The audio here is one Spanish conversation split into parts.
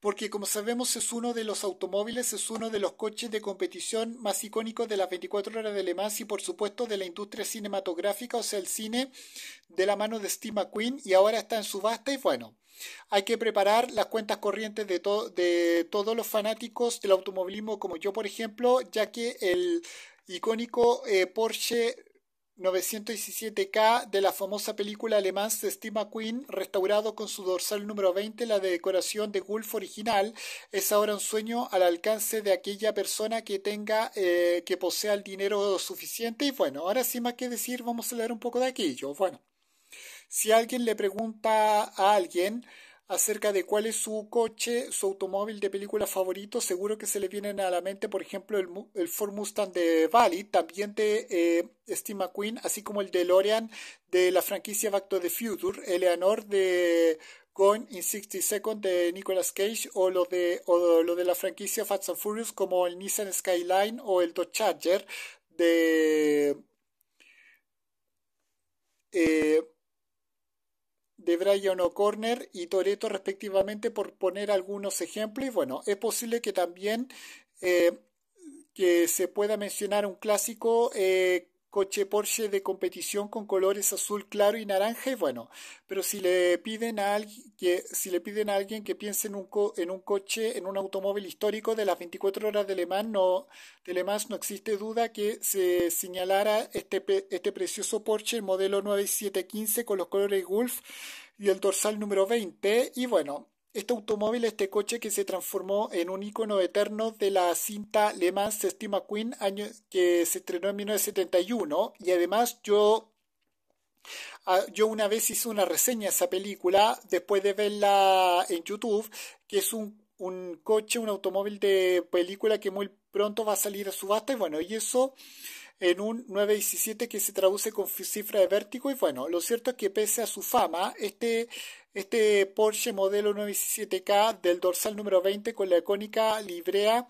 porque como sabemos es uno de los automóviles, es uno de los coches de competición más icónicos de las 24 horas de Le Mans y por supuesto de la industria cinematográfica, o sea, el cine de la mano de Steve McQueen y ahora está en subasta y bueno. Hay que preparar las cuentas corrientes de, de todos los fanáticos del automovilismo como yo, por ejemplo, ya que el icónico eh, Porsche 917K de la famosa película alemán Steve McQueen, restaurado con su dorsal número 20, la decoración de Wolf original, es ahora un sueño al alcance de aquella persona que tenga, eh, que posea el dinero suficiente. Y bueno, ahora sin más que decir, vamos a hablar un poco de aquello. Bueno, si alguien le pregunta a alguien, acerca de cuál es su coche, su automóvil de película favorito, seguro que se le vienen a la mente, por ejemplo, el, Ford Mustang de Valley, también de eh, Steve McQueen, así como el DeLorean de la franquicia Back to the Future, Eleanor de Gone in 60 Seconds de Nicolas Cage o lo de, lo de la franquicia Fast and Furious como el Nissan Skyline o el Dodge Charger de... Eh, de Brian O'Corner y Toreto respectivamente, por poner algunos ejemplos. Y bueno, es posible que también eh, que se pueda mencionar un clásico eh, coche Porsche de competición con colores azul claro y naranja y bueno, pero si le piden a alguien que si le piden a alguien que piense en un en un coche, en un automóvil histórico de las 24 horas de Le Mans, no de no existe duda que se señalara este este precioso Porsche el modelo 9715 con los colores Gulf y el dorsal número 20 y bueno, este automóvil, este coche que se transformó en un icono eterno de la cinta Le Mans queen año que se estrenó en 1971. Y además yo, ah, yo una vez hice una reseña a esa película después de verla en YouTube, que es un, un coche, un automóvil de película que muy pronto va a salir a subasta. Y bueno, y eso en un 917 que se traduce con cifra de vértigo y bueno, lo cierto es que pese a su fama, este este Porsche modelo 917K del dorsal número 20 con la icónica librea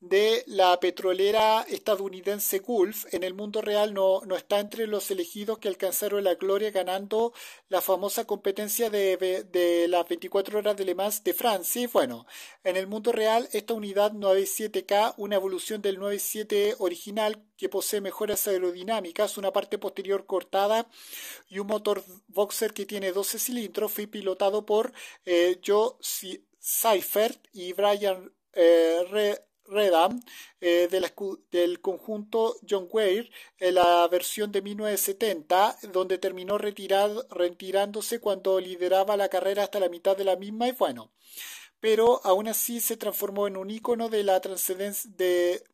de la petrolera estadounidense Gulf en el mundo real no, está entre los elegidos que alcanzaron la gloria ganando la famosa competencia de, de las 24 horas de Le Mans de Francia. Bueno, en el mundo real esta unidad 97K, una evolución del 97 original que posee mejoras aerodinámicas, una parte posterior cortada y un motor boxer que tiene 12 cilindros, pilotado por eh, Joe Seifert y Brian eh, Re eh, del, conjunto John Weir en la versión de 1970, donde terminó retirándose cuando lideraba la carrera hasta la mitad de la misma y bueno, pero aún así se transformó en un ícono de la transcendencia de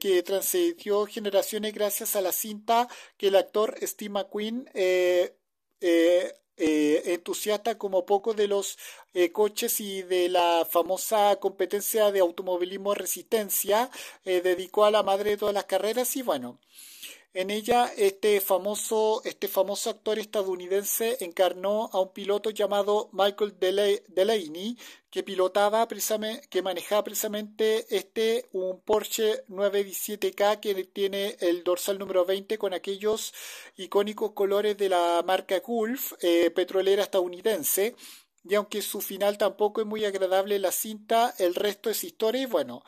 que transcedió generaciones gracias a la cinta que el actor Steve McQueen eh, entusiasta como poco de los eh, coches y de la famosa competencia de automovilismo resistencia, eh, dedicó a la madre de todas las carreras y bueno. En ella, este famoso, este famoso actor estadounidense encarnó a un piloto llamado Michael Delaney, que pilotaba precisamente, que manejaba precisamente este, un Porsche 917K que tiene el dorsal número 20 con aquellos icónicos colores de la marca Gulf, eh, petrolera estadounidense. Y aunque su final tampoco es muy agradable la cinta, el resto es historia y bueno,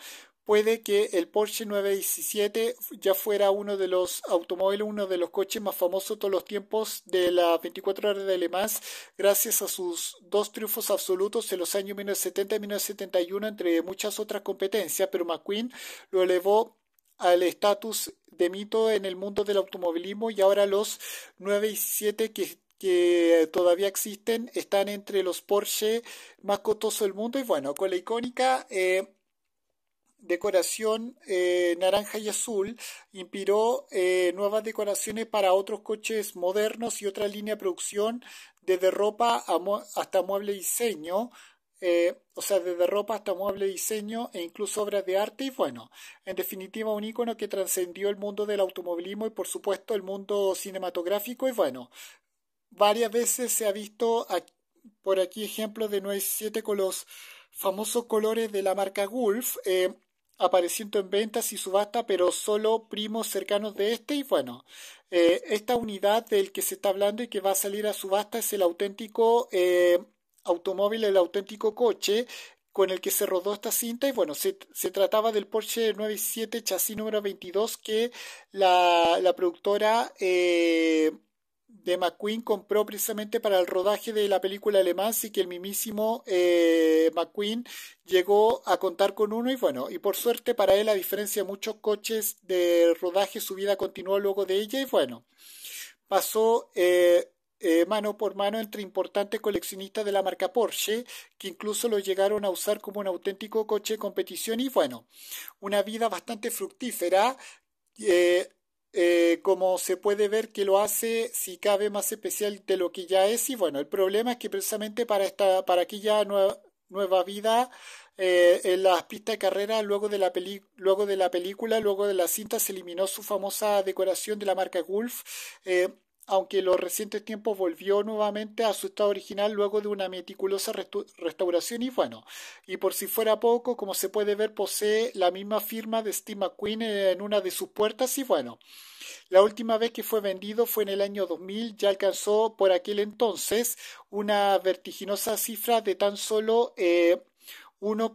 puede que el Porsche 917 ya fuera uno de los automóviles, uno de los coches más famosos de todos los tiempos de las 24 horas de Le Mans, gracias a sus dos triunfos absolutos en los años 1970 y 1971, entre muchas otras competencias, pero McQueen lo elevó al estatus de mito en el mundo del automovilismo y ahora los 917 que que todavía existen, están entre los Porsche más costosos del mundo y bueno, con la icónica eh, decoración eh, naranja y azul inspiró eh, nuevas decoraciones para otros coches modernos y otra línea de producción desde ropa hasta mueble diseño, eh, o sea, desde ropa hasta mueble diseño e incluso obras de arte y bueno, en definitiva un icono que trascendió el mundo del automovilismo y por supuesto el mundo cinematográfico y bueno, varias veces se ha visto por aquí ejemplos de 97 con los famosos colores de la marca Gulf apareciendo en ventas y subasta, pero solo primos cercanos de este. Y bueno, eh, esta unidad del que se está hablando y que va a salir a subasta es el auténtico eh, automóvil, el auténtico coche con el que se rodó esta cinta y bueno, se, trataba del Porsche 97 chasis número 22 que la, la productora eh, de McQueen compró precisamente para el rodaje de la película alemán, así que el mismísimo eh, McQueen llegó a contar con uno y bueno, y por suerte para él, a diferencia de muchos coches de rodaje, su vida continuó luego de ella y bueno, pasó eh, eh, mano por mano entre importantes coleccionistas de la marca Porsche, que incluso lo llegaron a usar como un auténtico coche de competición y bueno, una vida bastante fructífera. Eh, como se puede ver que lo hace, si cabe, más especial de lo que ya es. Y bueno, el problema es que precisamente para, esta, para aquella nueva, nueva vida, eh, en las pistas de carrera, luego de, la peli, luego de la película, luego de la cinta, se eliminó su famosa decoración de la marca Gulf. Eh, aunque en los recientes tiempos volvió nuevamente a su estado original luego de una meticulosa restauración y bueno, y por si fuera poco, como se puede ver, posee la misma firma de Steve McQueen en una de sus puertas y bueno, la última vez que fue vendido fue en el año 2000, ya alcanzó por aquel entonces una vertiginosa cifra de tan solo... 1,2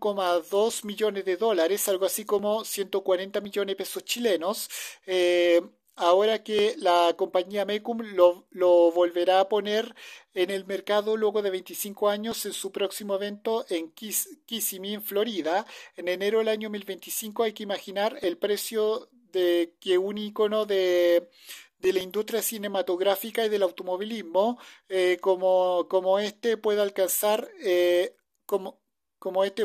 eh, millones de dólares, algo así como 140 millones de pesos chilenos. Eh, ahora que la compañía Mecum lo, volverá a poner en el mercado luego de 25 años en su próximo evento en Kissimmee, Kissimmee, Florida. En enero del año 2025 hay que imaginar el precio de que un icono de la industria cinematográfica y del automovilismo eh, como, este puede alcanzar eh, como como este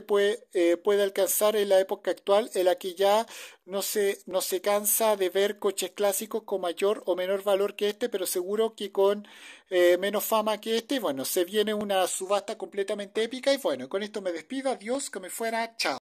eh, puede, alcanzar en la época actual en la que ya no se, no se cansa de ver coches clásicos con mayor o menor valor que este, pero seguro que con eh, menos fama que este. bueno, se viene una subasta completamente épica y bueno, con esto me despido, adiós, que me fuera, chao.